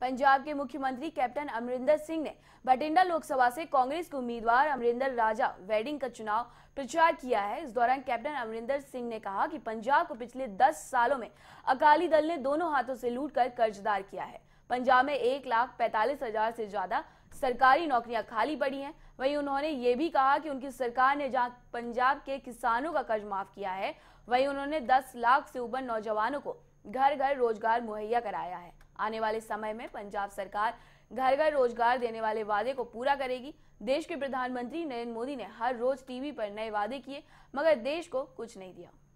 पंजाब के मुख्यमंत्री कैप्टन अमरिंदर सिंह ने बठिंडा लोकसभा से कांग्रेस के उम्मीदवार अमरिंदर राजा वेडिंग का चुनाव प्रचार किया है इस दौरान कैप्टन अमरिंदर सिंह ने कहा कि पंजाब को पिछले 10 सालों में अकाली दल ने दोनों हाथों से लूटकर कर्जदार किया है पंजाब में एक लाख पैतालीस हजार से ज्यादा सरकारी नौकरियां खाली पड़ी हैं वहीं उन्होंने ये भी कहा कि उनकी सरकार ने जहां पंजाब के किसानों का कर्ज माफ किया है वहीं उन्होंने 10 लाख से ऊपर नौजवानों को घर घर रोजगार मुहैया कराया है आने वाले समय में पंजाब सरकार घर घर रोजगार देने वाले वादे को पूरा करेगी देश के प्रधानमंत्री नरेंद्र मोदी ने हर रोज टीवी पर नए वादे किए मगर देश को कुछ नहीं दिया